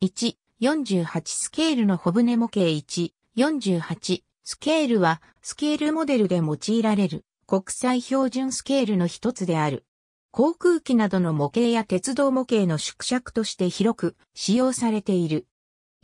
1、48スケールの小舟模型1、48、スケールは、スケールモデルで用いられる、国際標準スケールの一つである。航空機などの模型や鉄道模型の縮尺として広く使用されている。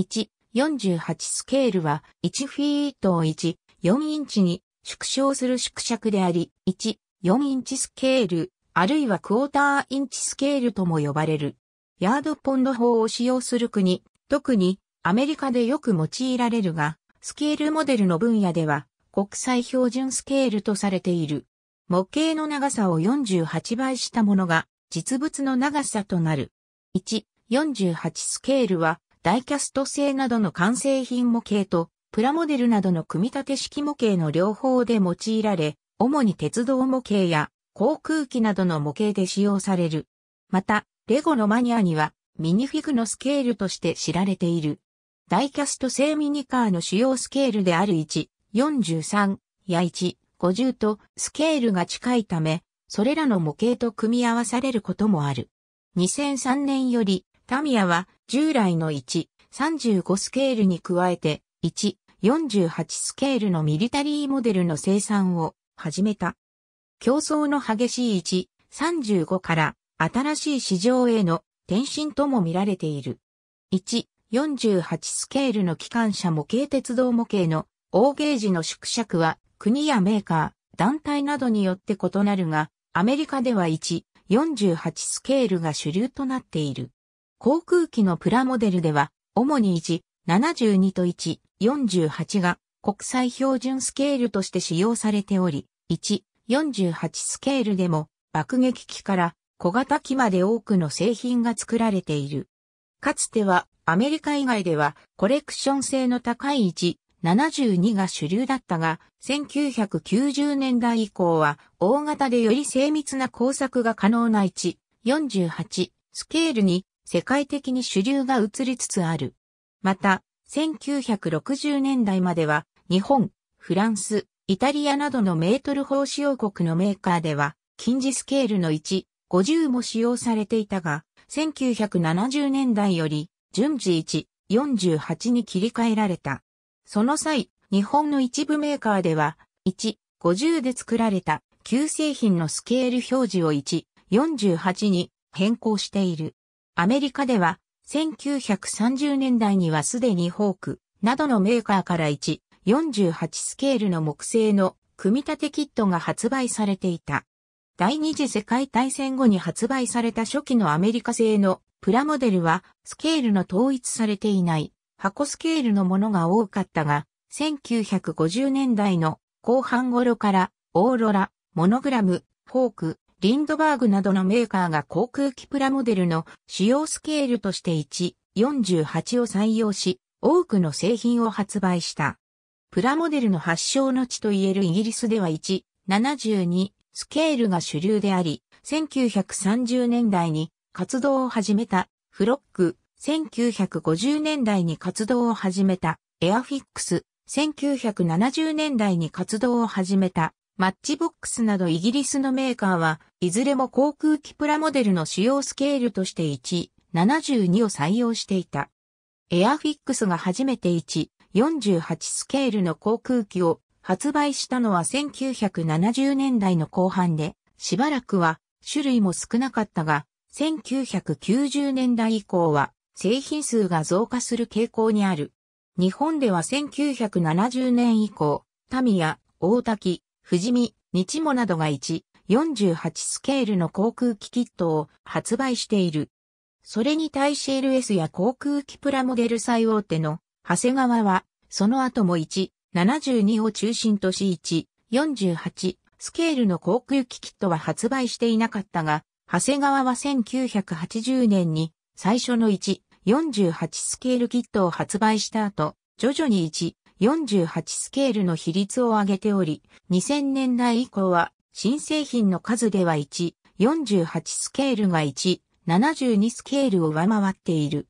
1、48スケールは1フィートを1、4インチに縮小する縮尺であり、1、4インチスケール、あるいはクォーターインチスケールとも呼ばれる。ヤードポンド法を使用する国、特にアメリカでよく用いられるが、スケールモデルの分野では国際標準スケールとされている。模型の長さを48倍したものが実物の長さとなる。1、48スケールはダイキャスト製などの完成品模型とプラモデルなどの組み立て式模型の両方で用いられ、主に鉄道模型や航空機などの模型で使用される。また、レゴのマニアにはミニフィグのスケールとして知られている。ダイキャスト製ミニカーの主要スケールである1、43や1、50とスケールが近いため、それらの模型と組み合わされることもある。2003年よりタミヤは従来の1、35スケールに加えて1、48スケールのミリタリーモデルの生産を始めた。競争の激しい1、35から新しい市場への転身とも見られている。1、48スケールの機関車模型鉄道模型の大ゲージの縮尺は国やメーカー、団体などによって異なるが、アメリカでは1、48スケールが主流となっている。航空機のプラモデルでは、主に1、72と1、48が国際標準スケールとして使用されており、1、48スケールでも爆撃機から小型機まで多くの製品が作られている。かつてはアメリカ以外ではコレクション性の高い位置。72が主流だったが、1990年代以降は大型でより精密な工作が可能な1、48スケールに世界的に主流が移りつつある。また、1960年代までは日本、フランス、イタリアなどのメートル法使用国のメーカーでは、近似スケールの1、50も使用されていたが、1970年代より順次1、48に切り替えられた。その際、日本の一部メーカーでは、1、50で作られた旧製品のスケール表示を1、48に変更している。アメリカでは、1930年代にはすでにホークなどのメーカーから1、48スケールの木製の組み立てキットが発売されていた。第二次世界大戦後に発売された初期のアメリカ製のプラモデルはスケールの統一されていない箱スケールのものが多かったが、1950年代の後半頃からオーロラ、モノグラム、フォーク、リンドバーグなどのメーカーが航空機プラモデルの主要スケールとして1、48を採用し、多くの製品を発売した。プラモデルの発祥の地といえるイギリスでは1、72、スケールが主流であり、1930年代に活動を始めたフロック、1950年代に活動を始めたエアフィックス、1970年代に活動を始めたマッチボックスなどイギリスのメーカーはいずれも航空機プラモデルの主要スケールとして1、72を採用していた。エアフィックスが初めて1、48スケールの航空機を発売したのは1970年代の後半で、しばらくは種類も少なかったが、1990年代以降は製品数が増加する傾向にある。日本では1970年以降、タミヤ、大滝、富士見、日もなどが1、48スケールの航空機キットを発売している。それに対し LS や航空機プラモデル最大手の長谷川は、その後も1、72を中心とし1、48スケールの航空機キットは発売していなかったが、長谷川は1980年に最初の1、48スケールキットを発売した後、徐々に1、48スケールの比率を上げており、2000年代以降は新製品の数では1、48スケールが1、72スケールを上回っている。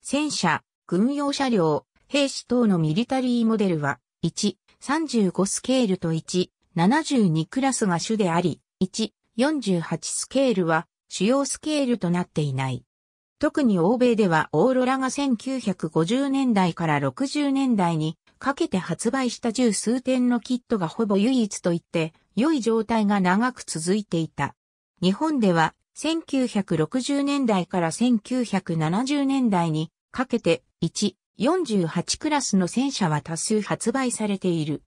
戦車、軍用車両、兵士等のミリタリーモデルは1、35スケールと1、72クラスが主であり、1、48スケールは主要スケールとなっていない。特に欧米ではオーロラが1950年代から60年代にかけて発売した十数点のキットがほぼ唯一といって良い状態が長く続いていた。日本では1960年代から1970年代にかけて1、48クラスの戦車は多数発売されている。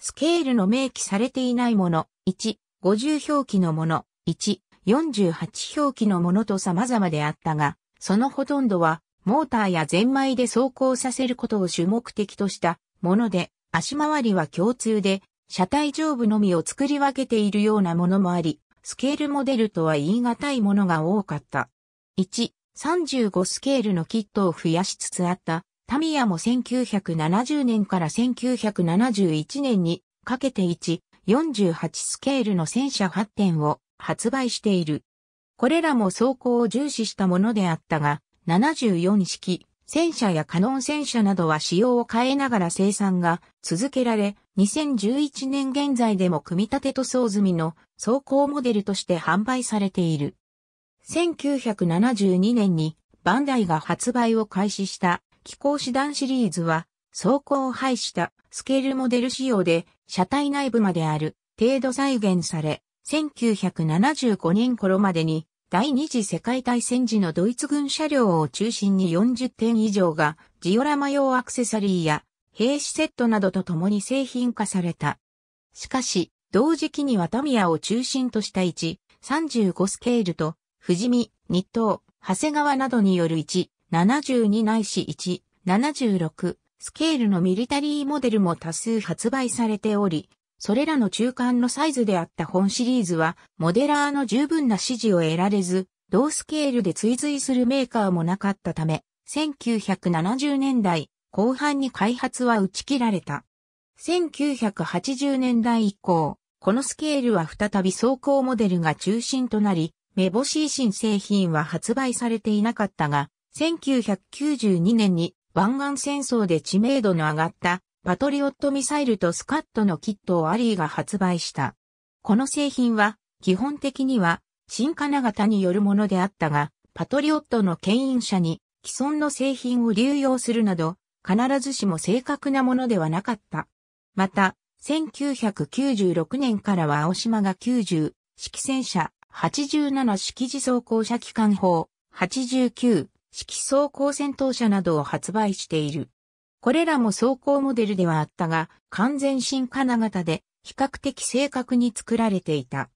スケールの明記されていないもの、1、50表記のもの、1、48表記のものと様々であったが、そのほとんどは、モーターやゼンマイで走行させることを主目的としたもので、足回りは共通で、車体上部のみを作り分けているようなものもあり、スケールモデルとは言い難いものが多かった。1、35スケールのキットを増やしつつあったタミヤも1970年から1971年にかけて1、48スケールの戦車8点を発売している。これらも走行を重視したものであったが、74式、戦車やカノン戦車などは仕様を変えながら生産が続けられ、2011年現在でも組み立て塗装済みの走行モデルとして販売されている。1972年にバンダイが発売を開始した機構師団シリーズは、走行を廃したスケールモデル仕様で、車体内部まである程度再現され、1975年頃までに、第二次世界大戦時のドイツ軍車両を中心に40点以上が、ジオラマ用アクセサリーや、兵士セットなどと共に製品化された。しかし、同時期にはタミヤを中心とした1、35スケールと、富士見、日東、長谷川などによる1、72ないし1、76、スケールのミリタリーモデルも多数発売されており、それらの中間のサイズであった本シリーズは、モデラーの十分な支持を得られず、同スケールで追随するメーカーもなかったため、1970年代後半に開発は打ち切られた。1980年代以降、このスケールは再び走行モデルが中心となり、目星新製品は発売されていなかったが、1992年に湾岸戦争で知名度の上がったパトリオットミサイルとスカットのキットをアリーが発売した。この製品は基本的には新金型によるものであったが、パトリオットの牽引車に既存の製品を流用するなど、必ずしも正確なものではなかった。また、1996年からは青島が90、式戦車、87式自走行車機関砲、89、式装甲戦闘車などを発売している。これらも装甲モデルではあったが、完全新金型で比較的正確に作られていた。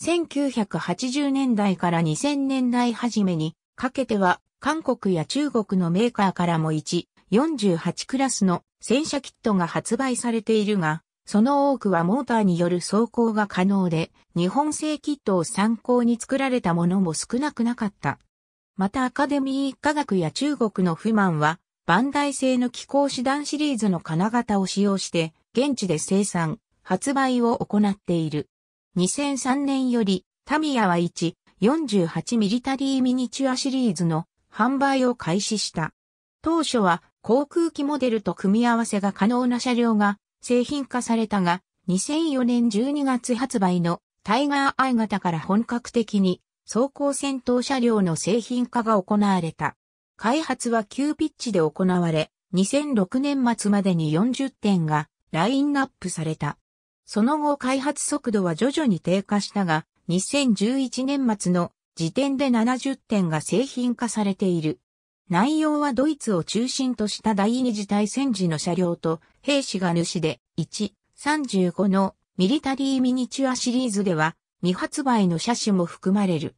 1980年代から2000年代初めにかけては韓国や中国のメーカーからも1、48クラスの戦車キットが発売されているが、その多くはモーターによる走行が可能で、日本製キットを参考に作られたものも少なくなかった。またアカデミー科学や中国の不満は、バンダイ製の気候手段シリーズの金型を使用して、現地で生産、発売を行っている。2003年より、タミヤは1、48ミリタリーミニチュアシリーズの販売を開始した。当初は航空機モデルと組み合わせが可能な車両が製品化されたが、2004年12月発売のタイガー I 型から本格的に装甲戦闘車両の製品化が行われた。開発は急ピッチで行われ、2006年末までに40点がラインナップされた。その後開発速度は徐々に低下したが、2011年末の時点で70点が製品化されている。内容はドイツを中心とした第二次大戦時の車両と兵士が主で1、35のミリタリーミニチュアシリーズでは未発売の車種も含まれる。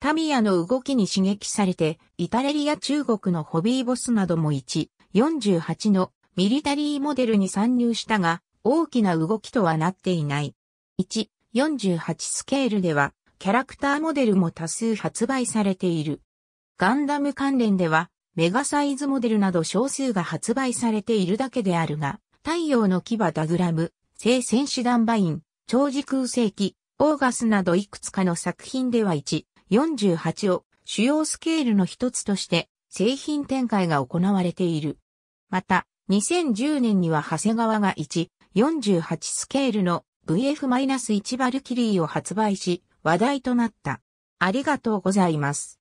タミヤの動きに刺激されて、イタレリア中国のホビーボスなども1、48のミリタリーモデルに参入したが、大きな動きとはなっていない。1、48スケールでは、キャラクターモデルも多数発売されている。ガンダム関連では、メガサイズモデルなど少数が発売されているだけであるが、太陽の牙ダグラム、聖戦士団バイン、超時空世紀、オーガスなどいくつかの作品では1、48を主要スケールの一つとして製品展開が行われている。また、2010年には長谷川が1、48スケールの VF-1 バルキリーを発売し、話題となった。ありがとうございます。